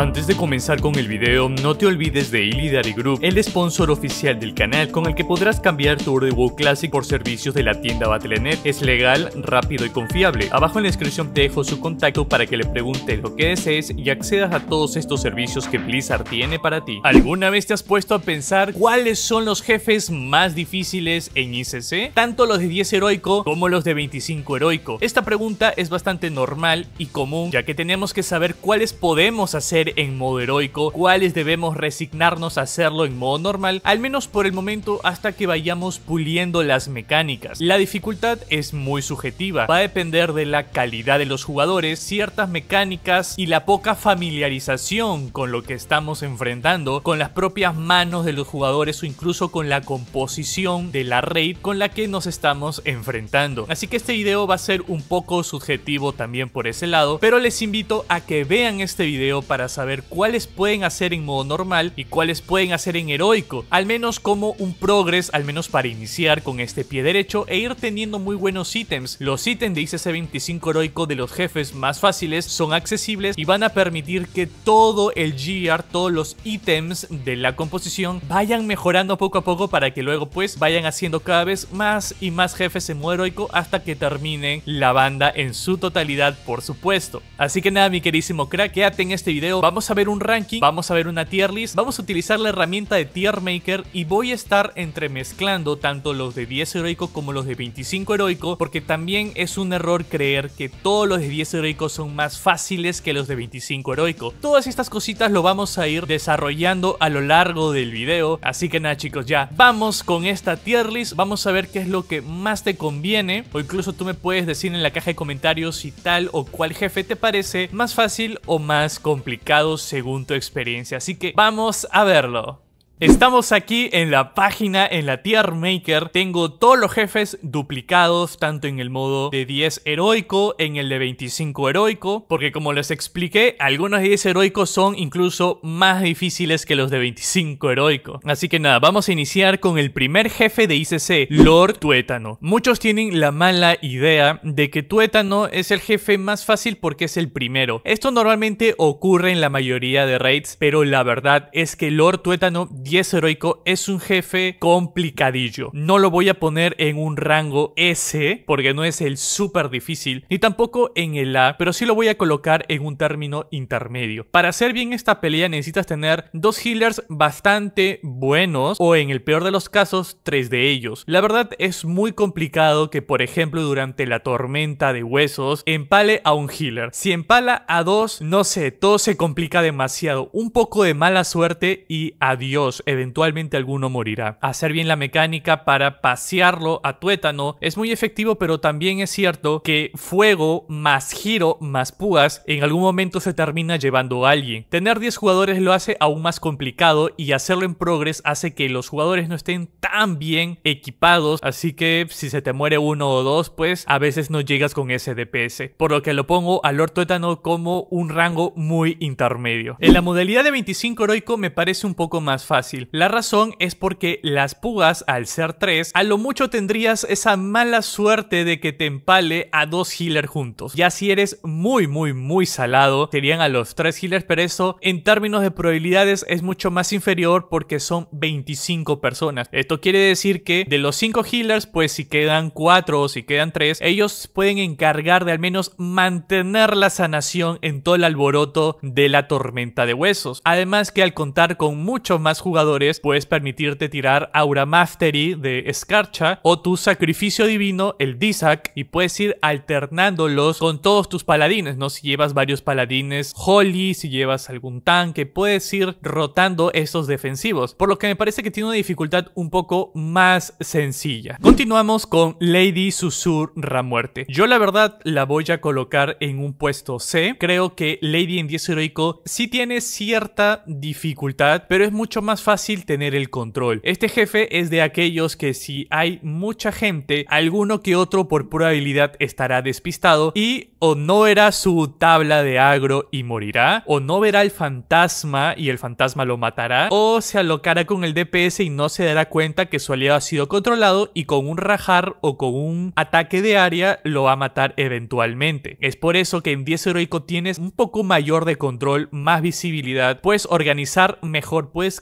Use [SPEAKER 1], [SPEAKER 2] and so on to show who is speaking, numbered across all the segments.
[SPEAKER 1] Antes de comenzar con el video, no te olvides de Illidari Group, el sponsor oficial del canal, con el que podrás cambiar tu World WoW Classic por servicios de la tienda Battle.net. Es legal, rápido y confiable. Abajo en la descripción te dejo su contacto para que le preguntes lo que desees y accedas a todos estos servicios que Blizzard tiene para ti. ¿Alguna vez te has puesto a pensar cuáles son los jefes más difíciles en ICC? Tanto los de 10 heroico como los de 25 heroico. Esta pregunta es bastante normal y común, ya que tenemos que saber cuáles podemos hacer en modo heroico, cuáles debemos resignarnos a hacerlo en modo normal, al menos por el momento hasta que vayamos puliendo las mecánicas. La dificultad es muy subjetiva, va a depender de la calidad de los jugadores, ciertas mecánicas y la poca familiarización con lo que estamos enfrentando, con las propias manos de los jugadores o incluso con la composición de la raid con la que nos estamos enfrentando. Así que este video va a ser un poco subjetivo también por ese lado, pero les invito a que vean este video para saber saber cuáles pueden hacer en modo normal y cuáles pueden hacer en heroico, al menos como un progres. al menos para iniciar con este pie derecho e ir teniendo muy buenos ítems. Los ítems de ICC-25 heroico de los jefes más fáciles son accesibles y van a permitir que todo el GR, todos los ítems de la composición vayan mejorando poco a poco para que luego pues vayan haciendo cada vez más y más jefes en modo heroico hasta que terminen la banda en su totalidad por supuesto. Así que nada mi querísimo crack, quédate en este video vamos a ver un ranking, vamos a ver una tier list, vamos a utilizar la herramienta de tier maker y voy a estar entremezclando tanto los de 10 heroico como los de 25 heroico porque también es un error creer que todos los de 10 heroico son más fáciles que los de 25 heroico. Todas estas cositas lo vamos a ir desarrollando a lo largo del video, así que nada chicos ya, vamos con esta tier list, vamos a ver qué es lo que más te conviene o incluso tú me puedes decir en la caja de comentarios si tal o cual jefe te parece más fácil o más complicado según tu experiencia. Así que vamos a verlo. Estamos aquí en la página, en la tier maker, tengo todos los jefes duplicados, tanto en el modo de 10 heroico, en el de 25 heroico, porque como les expliqué, algunos de 10 heroicos son incluso más difíciles que los de 25 heroico. Así que nada, vamos a iniciar con el primer jefe de ICC, Lord Tuétano. Muchos tienen la mala idea de que Tuétano es el jefe más fácil porque es el primero. Esto normalmente ocurre en la mayoría de raids, pero la verdad es que Lord Tuétano es heroico es un jefe complicadillo. No lo voy a poner en un rango S, porque no es el súper difícil, ni tampoco en el A, pero sí lo voy a colocar en un término intermedio. Para hacer bien esta pelea necesitas tener dos healers bastante buenos, o en el peor de los casos, tres de ellos. La verdad es muy complicado que, por ejemplo, durante la tormenta de huesos, empale a un healer. Si empala a dos, no sé, todo se complica demasiado. Un poco de mala suerte y adiós eventualmente alguno morirá. Hacer bien la mecánica para pasearlo a tuétano es muy efectivo, pero también es cierto que fuego más giro más pugas en algún momento se termina llevando a alguien. Tener 10 jugadores lo hace aún más complicado y hacerlo en progress hace que los jugadores no estén tan bien equipados, así que si se te muere uno o dos, pues a veces no llegas con ese DPS, por lo que lo pongo al Lord Tuétano como un rango muy intermedio. En la modalidad de 25 heroico me parece un poco más fácil la razón es porque las pugas, al ser tres, a lo mucho tendrías esa mala suerte de que te empale a dos healers juntos. Ya si eres muy, muy, muy salado, serían a los tres healers, pero eso en términos de probabilidades es mucho más inferior porque son 25 personas. Esto quiere decir que de los cinco healers, pues si quedan cuatro o si quedan tres, ellos pueden encargar de al menos mantener la sanación en todo el alboroto de la tormenta de huesos. Además que al contar con muchos más jugadores, puedes permitirte tirar Aura Mastery de Escarcha o tu Sacrificio Divino, el Disac y puedes ir alternándolos con todos tus paladines, ¿no? Si llevas varios paladines Holy, si llevas algún tanque, puedes ir rotando esos defensivos, por lo que me parece que tiene una dificultad un poco más sencilla. Continuamos con Lady Susurra Muerte Yo la verdad la voy a colocar en un puesto C. Creo que Lady en 10 heroico sí tiene cierta dificultad, pero es mucho más fácil fácil tener el control. Este jefe es de aquellos que si hay mucha gente, alguno que otro por pura habilidad estará despistado y o no verá su tabla de agro y morirá, o no verá el fantasma y el fantasma lo matará, o se alocará con el DPS y no se dará cuenta que su aliado ha sido controlado y con un rajar o con un ataque de área lo va a matar eventualmente. Es por eso que en 10 heroico tienes un poco mayor de control, más visibilidad, puedes organizar mejor, puedes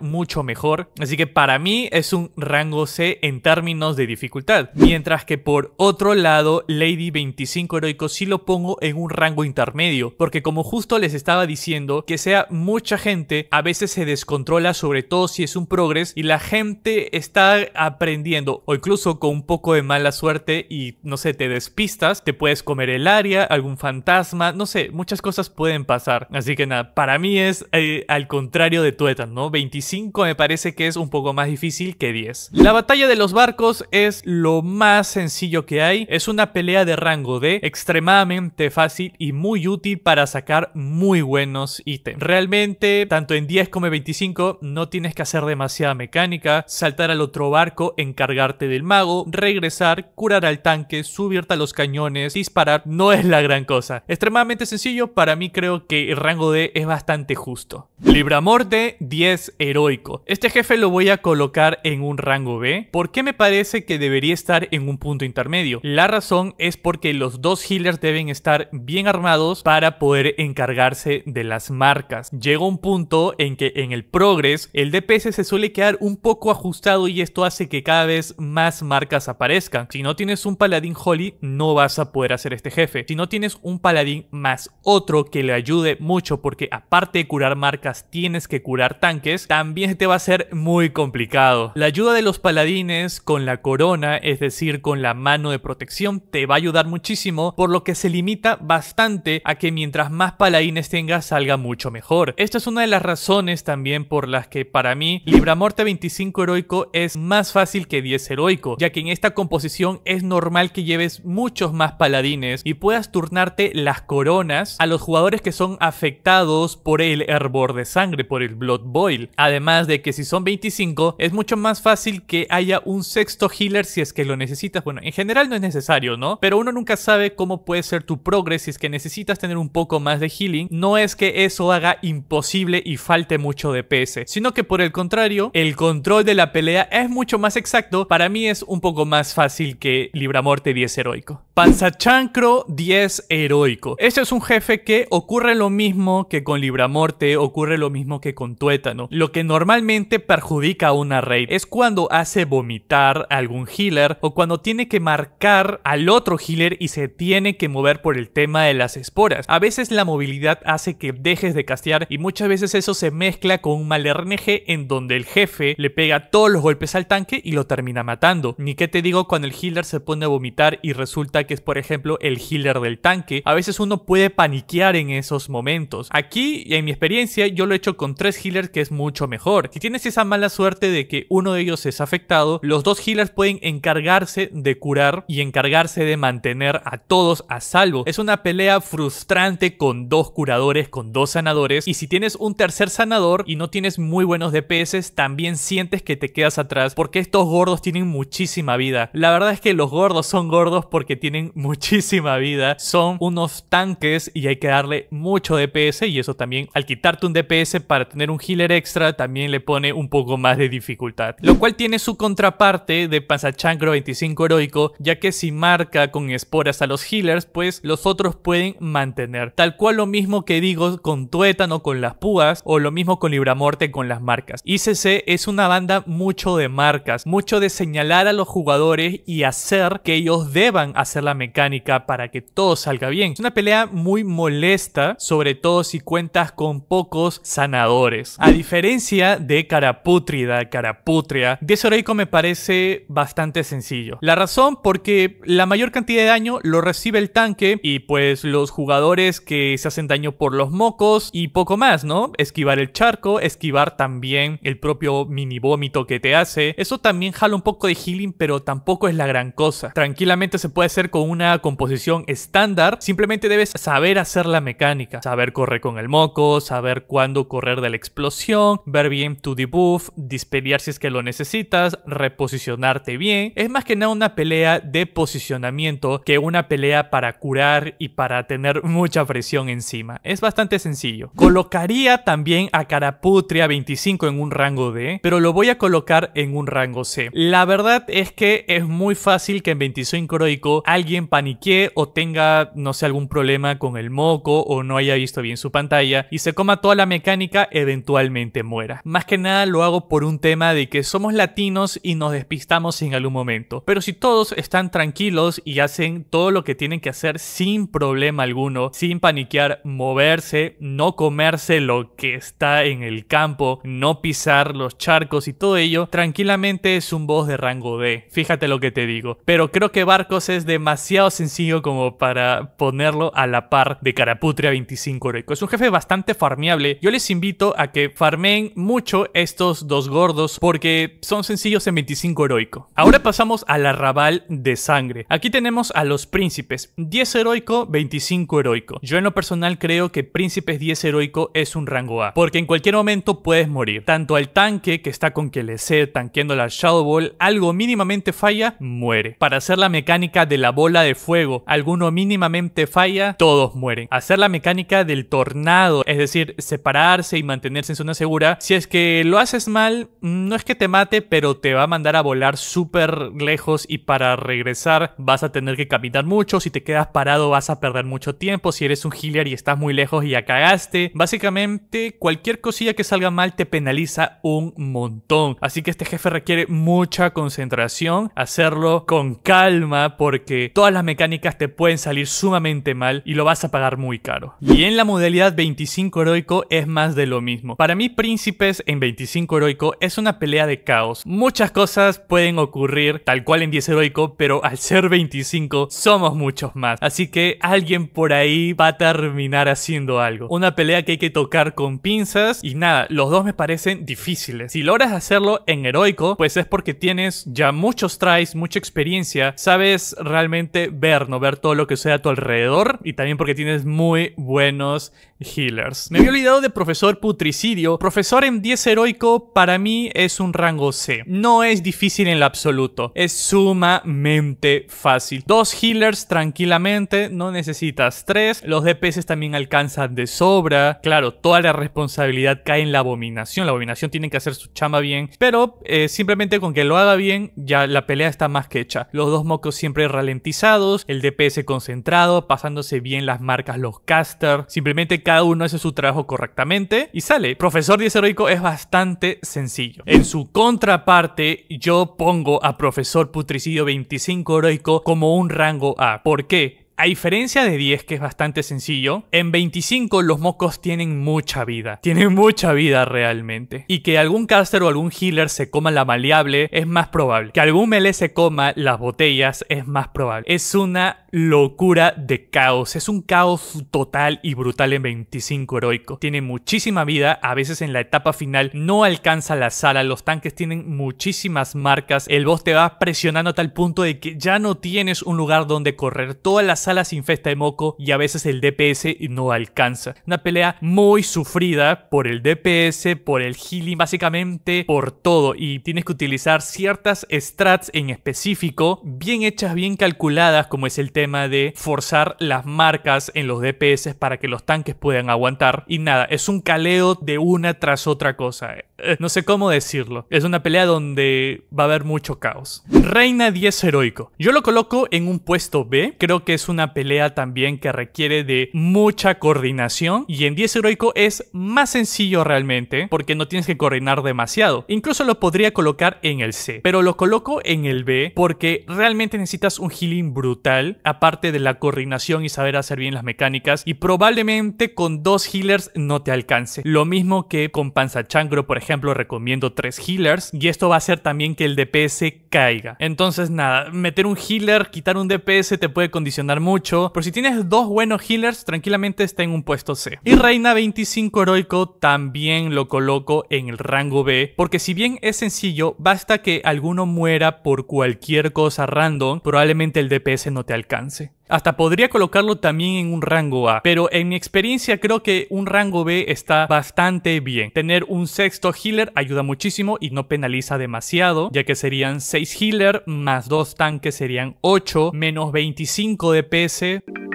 [SPEAKER 1] mucho mejor, así que para mí es un rango C en términos de dificultad, mientras que por otro lado Lady 25 heroico sí lo pongo en un rango intermedio, porque como justo les estaba diciendo, que sea mucha gente a veces se descontrola sobre todo si es un progres y la gente está aprendiendo o incluso con un poco de mala suerte y no sé, te despistas, te puedes comer el área, algún fantasma, no sé, muchas cosas pueden pasar. Así que nada, para mí es eh, al contrario de Tuetan, ¿no? 25 me parece que es un poco más difícil que 10. La batalla de los barcos es lo más sencillo que hay. Es una pelea de rango D, extremadamente fácil y muy útil para sacar muy buenos ítems. Realmente, tanto en 10 como en 25, no tienes que hacer demasiada mecánica, saltar al otro barco, encargarte del mago, regresar, curar al tanque, subirte a los cañones, disparar, no es la gran cosa. Extremadamente sencillo, para mí creo que el rango D es bastante justo. Libra Morte, 10 heroico. Este jefe lo voy a colocar en un rango B. porque me parece que debería estar en un punto intermedio? La razón es porque los dos healers deben estar bien armados para poder encargarse de las marcas. Llega un punto en que en el progress el DPS se suele quedar un poco ajustado y esto hace que cada vez más marcas aparezcan. Si no tienes un paladín holy no vas a poder hacer este jefe. Si no tienes un paladín más otro que le ayude mucho porque aparte de curar marcas tienes que curar tanques también te este va a ser muy complicado. La ayuda de los paladines con la corona, es decir, con la mano de protección, te va a ayudar muchísimo, por lo que se limita bastante a que mientras más paladines tengas salga mucho mejor. Esta es una de las razones también por las que para mí Libramorte 25 heroico es más fácil que 10 heroico, ya que en esta composición es normal que lleves muchos más paladines y puedas turnarte las coronas a los jugadores que son afectados por el hervor de sangre, por el Blood Boy. Además de que si son 25, es mucho más fácil que haya un sexto healer si es que lo necesitas. Bueno, en general no es necesario, ¿no? Pero uno nunca sabe cómo puede ser tu progreso si es que necesitas tener un poco más de healing. No es que eso haga imposible y falte mucho de PS, sino que por el contrario, el control de la pelea es mucho más exacto. Para mí es un poco más fácil que Libramorte 10 heroico. Panzachancro 10 heroico. Este es un jefe que ocurre lo mismo que con Libramorte, ocurre lo mismo que con Tuétano. Lo que normalmente perjudica a una raid es cuando hace vomitar algún healer o cuando tiene que marcar al otro healer y se tiene que mover por el tema de las esporas. A veces la movilidad hace que dejes de castear y muchas veces eso se mezcla con un mal RNG en donde el jefe le pega todos los golpes al tanque y lo termina matando. Ni qué te digo cuando el healer se pone a vomitar y resulta que es por ejemplo el healer del tanque. A veces uno puede paniquear en esos momentos. Aquí, en mi experiencia, yo lo he hecho con tres healers que es mucho mejor. Si tienes esa mala suerte de que uno de ellos es afectado, los dos healers pueden encargarse de curar y encargarse de mantener a todos a salvo. Es una pelea frustrante con dos curadores, con dos sanadores. Y si tienes un tercer sanador y no tienes muy buenos DPS, también sientes que te quedas atrás porque estos gordos tienen muchísima vida. La verdad es que los gordos son gordos porque tienen muchísima vida. Son unos tanques y hay que darle mucho DPS y eso también al quitarte un DPS para tener un healer ex, también le pone un poco más de dificultad, lo cual tiene su contraparte de chancro 25 heroico, ya que si marca con esporas a los healers, pues los otros pueden mantener, tal cual lo mismo que digo con Tuétano con las púas o lo mismo con Libramorte con las marcas. ICC es una banda mucho de marcas, mucho de señalar a los jugadores y hacer que ellos deban hacer la mecánica para que todo salga bien. Es una pelea muy molesta, sobre todo si cuentas con pocos sanadores. A diferencia diferencia de caraputrida caraputria, Desoreico me parece bastante sencillo. La razón porque la mayor cantidad de daño lo recibe el tanque y pues los jugadores que se hacen daño por los mocos y poco más, ¿no? Esquivar el charco, esquivar también el propio mini vómito que te hace. Eso también jala un poco de healing, pero tampoco es la gran cosa. Tranquilamente se puede hacer con una composición estándar, simplemente debes saber hacer la mecánica, saber correr con el moco, saber cuándo correr de la explosión ver bien tu debuff, dispelear si es que lo necesitas, reposicionarte bien. Es más que nada una pelea de posicionamiento que una pelea para curar y para tener mucha presión encima. Es bastante sencillo. Colocaría también a Caraputria 25 en un rango D, pero lo voy a colocar en un rango C. La verdad es que es muy fácil que en 25 Croico alguien paniquee o tenga, no sé, algún problema con el moco o no haya visto bien su pantalla y se coma toda la mecánica eventualmente muera. Más que nada lo hago por un tema de que somos latinos y nos despistamos en algún momento. Pero si todos están tranquilos y hacen todo lo que tienen que hacer sin problema alguno, sin paniquear, moverse, no comerse lo que está en el campo, no pisar los charcos y todo ello, tranquilamente es un boss de rango D. Fíjate lo que te digo. Pero creo que Barcos es demasiado sencillo como para ponerlo a la par de Caraputria 25 Oreco. Es un jefe bastante farmeable. Yo les invito a que farme mucho estos dos gordos porque son sencillos en 25 heroico. Ahora pasamos al arrabal de sangre. Aquí tenemos a los príncipes, 10 heroico, 25 heroico. Yo en lo personal creo que príncipes 10 heroico es un rango A, porque en cualquier momento puedes morir. Tanto al tanque que está con que le sé tanqueando la Shadow Ball, algo mínimamente falla, muere. Para hacer la mecánica de la bola de fuego, alguno mínimamente falla, todos mueren. Hacer la mecánica del tornado, es decir, separarse y mantenerse en zona segura si es que lo haces mal, no es que te mate, pero te va a mandar a volar súper lejos y para regresar vas a tener que caminar mucho. Si te quedas parado vas a perder mucho tiempo. Si eres un healer y estás muy lejos y ya cagaste. Básicamente, cualquier cosilla que salga mal te penaliza un montón. Así que este jefe requiere mucha concentración, hacerlo con calma porque todas las mecánicas te pueden salir sumamente mal y lo vas a pagar muy caro. Y en la modalidad 25 heroico es más de lo mismo. Para mí Príncipes en 25 Heroico es una pelea de caos. Muchas cosas pueden ocurrir tal cual en 10 Heroico, pero al ser 25 somos muchos más. Así que alguien por ahí va a terminar haciendo algo. Una pelea que hay que tocar con pinzas y nada, los dos me parecen difíciles. Si logras hacerlo en Heroico, pues es porque tienes ya muchos tries, mucha experiencia, sabes realmente ver, no ver todo lo que sea a tu alrededor y también porque tienes muy buenos healers. Me había olvidado de profesor putricidio. Profesor en 10 heroico para mí es un rango C. No es difícil en lo absoluto. Es sumamente fácil. Dos healers tranquilamente, no necesitas tres. Los DPS también alcanzan de sobra. Claro, toda la responsabilidad cae en la abominación. La abominación tiene que hacer su chamba bien. Pero eh, simplemente con que lo haga bien, ya la pelea está más que hecha. Los dos mocos siempre ralentizados, el DPS concentrado, pasándose bien las marcas los casters. Simplemente cada uno hace su trabajo correctamente y sale. Profesor 10 heroico es bastante sencillo. En su contraparte, yo pongo a Profesor Putricidio 25 heroico como un rango A. ¿Por qué? A diferencia de 10, que es bastante sencillo, en 25 los mocos tienen mucha vida. Tienen mucha vida realmente. Y que algún caster o algún healer se coma la maleable es más probable. Que algún melee se coma las botellas es más probable. Es una locura de caos. Es un caos total y brutal en 25 heroico. Tiene muchísima vida, a veces en la etapa final no alcanza la sala, los tanques tienen muchísimas marcas, el boss te va presionando a tal punto de que ya no tienes un lugar donde correr, toda la sala se infesta de moco y a veces el DPS no alcanza. Una pelea muy sufrida por el DPS, por el healing básicamente, por todo y tienes que utilizar ciertas strats en específico bien hechas, bien calculadas como es el tema de forzar las marcas en los DPS para que los tanques puedan aguantar. Y nada, es un caleo de una tras otra cosa. no sé cómo decirlo. Es una pelea donde va a haber mucho caos. Reina 10 heroico. Yo lo coloco en un puesto B. Creo que es una pelea también que requiere de mucha coordinación. Y en 10 heroico es más sencillo realmente porque no tienes que coordinar demasiado. Incluso lo podría colocar en el C. Pero lo coloco en el B porque realmente necesitas un healing brutal. Aparte de la coordinación y saber hacer bien las mecánicas. Y probablemente con dos healers no te alcance. Lo mismo que con Panza Changro, por ejemplo ejemplo, recomiendo tres healers y esto va a hacer también que el DPS caiga. Entonces, nada, meter un healer, quitar un DPS te puede condicionar mucho, pero si tienes dos buenos healers, tranquilamente está en un puesto C. Y Reina 25 heroico también lo coloco en el rango B, porque si bien es sencillo, basta que alguno muera por cualquier cosa random, probablemente el DPS no te alcance. Hasta podría colocarlo también en un rango A, pero en mi experiencia creo que un rango B está bastante bien. Tener un sexto healer ayuda muchísimo y no penaliza demasiado, ya que serían 6 healer más 2 tanques serían 8, menos 25 de PS.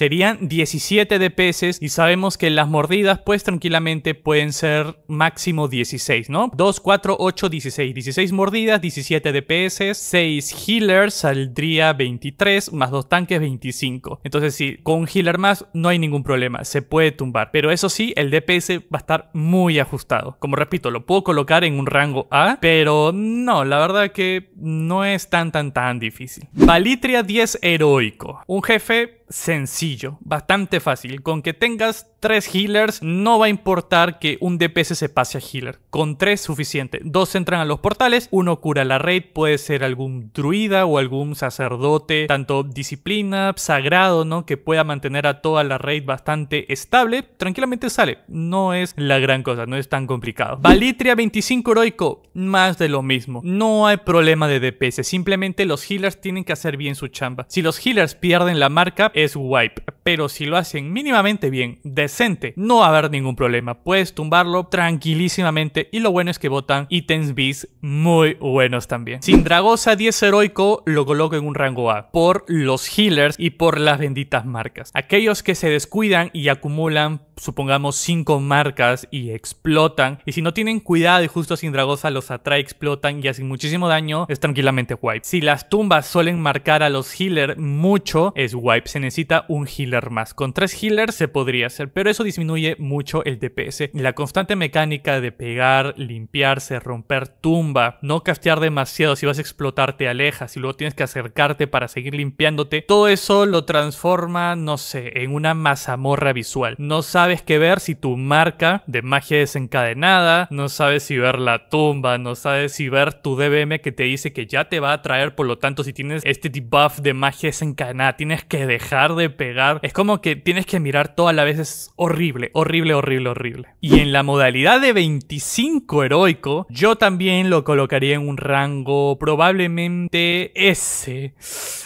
[SPEAKER 1] Serían 17 DPS y sabemos que las mordidas pues tranquilamente pueden ser máximo 16, ¿no? 2, 4, 8, 16. 16 mordidas, 17 DPS, 6 healers saldría 23, más 2 tanques 25. Entonces sí, con un healer más no hay ningún problema, se puede tumbar. Pero eso sí, el DPS va a estar muy ajustado. Como repito, lo puedo colocar en un rango A, pero no, la verdad que no es tan tan tan difícil. Balitria 10 heroico. Un jefe sencillo, bastante fácil. Con que tengas tres healers, no va a importar que un DPS se pase a healer. Con tres, suficiente. Dos entran a los portales, uno cura la raid, puede ser algún druida o algún sacerdote, tanto disciplina, sagrado, ¿no? Que pueda mantener a toda la raid bastante estable. Tranquilamente sale. No es la gran cosa, no es tan complicado. Valitria 25 heroico, más de lo mismo. No hay problema de DPS, simplemente los healers tienen que hacer bien su chamba. Si los healers pierden la marca, es wipe, pero si lo hacen mínimamente bien, decente, no va a haber ningún problema. Puedes tumbarlo tranquilísimamente y lo bueno es que botan ítems bis muy buenos también. Sin Dragosa 10 heroico lo coloco en un rango A por los healers y por las benditas marcas. Aquellos que se descuidan y acumulan supongamos 5 marcas y explotan y si no tienen cuidado y justo sin Dragosa los atrae, explotan y hacen muchísimo daño, es tranquilamente wipe. Si las tumbas suelen marcar a los healers mucho, es wipe necesita un healer más. Con tres healers se podría hacer, pero eso disminuye mucho el DPS. La constante mecánica de pegar, limpiarse, romper tumba, no castear demasiado, si vas a explotar te alejas y luego tienes que acercarte para seguir limpiándote, todo eso lo transforma, no sé, en una mazamorra visual. No sabes qué ver si tu marca de magia desencadenada, no sabes si ver la tumba, no sabes si ver tu DBM que te dice que ya te va a traer, por lo tanto si tienes este debuff de magia desencadenada, tienes que dejar de pegar. Es como que tienes que mirar toda la vez. Es horrible, horrible, horrible, horrible. Y en la modalidad de 25 heroico, yo también lo colocaría en un rango probablemente S.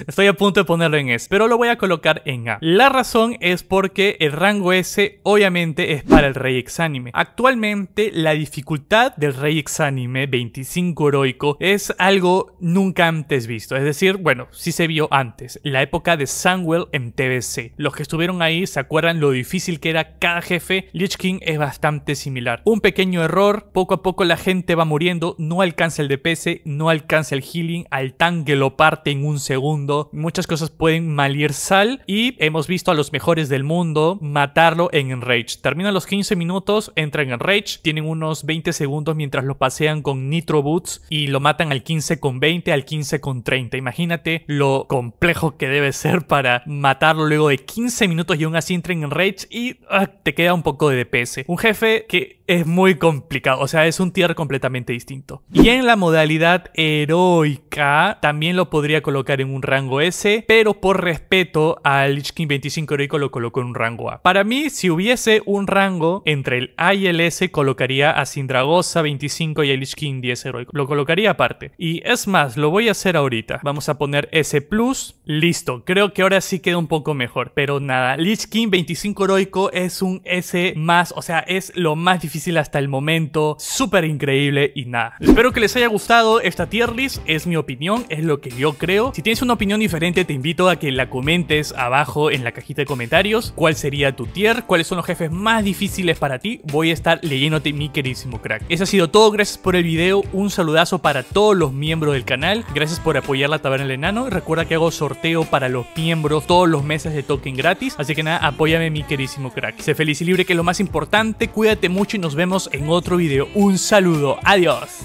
[SPEAKER 1] Estoy a punto de ponerlo en S, pero lo voy a colocar en A. La razón es porque el rango S obviamente es para el Rey Exánime. Actualmente la dificultad del Rey Exánime 25 heroico es algo nunca antes visto. Es decir, bueno, si se vio antes. La época de Samuel en TBC. Los que estuvieron ahí se acuerdan lo difícil que era cada jefe. Lich King es bastante similar. Un pequeño error, poco a poco la gente va muriendo, no alcanza el DPS, no alcanza el healing, al tanque lo parte en un segundo. Muchas cosas pueden malir sal y hemos visto a los mejores del mundo matarlo en Enrage. Terminan los 15 minutos, entran en rage, tienen unos 20 segundos mientras lo pasean con Nitro Boots y lo matan al 15 con 20, al 15 con 30. Imagínate lo complejo que debe ser para matarlo luego de 15 minutos y un así en rage y ah, te queda un poco de DPS. Un jefe que es muy complicado, o sea, es un tier completamente distinto. Y en la modalidad heroica también lo podría colocar en un rango S, pero por respeto al Lich 25 heroico lo coloco en un rango A. Para mí, si hubiese un rango entre el A y el S, colocaría a Sindragosa 25 y el Lich 10 heroico. Lo colocaría aparte. Y es más, lo voy a hacer ahorita. Vamos a poner S+, listo. Creo que ahora sí que un poco mejor. Pero nada, Lich King 25 heroico es un S más, o sea, es lo más difícil hasta el momento. Súper increíble y nada. Espero que les haya gustado esta tier list, es mi opinión, es lo que yo creo. Si tienes una opinión diferente, te invito a que la comentes abajo en la cajita de comentarios. ¿Cuál sería tu tier? ¿Cuáles son los jefes más difíciles para ti? Voy a estar leyéndote, mi queridísimo crack. Eso ha sido todo, gracias por el video. Un saludazo para todos los miembros del canal. Gracias por apoyar la taberna del enano. Recuerda que hago sorteo para los miembros todos los meses de token gratis. Así que nada, apóyame mi querísimo crack. Sé feliz y libre que es lo más importante. Cuídate mucho y nos vemos en otro video. Un saludo. Adiós.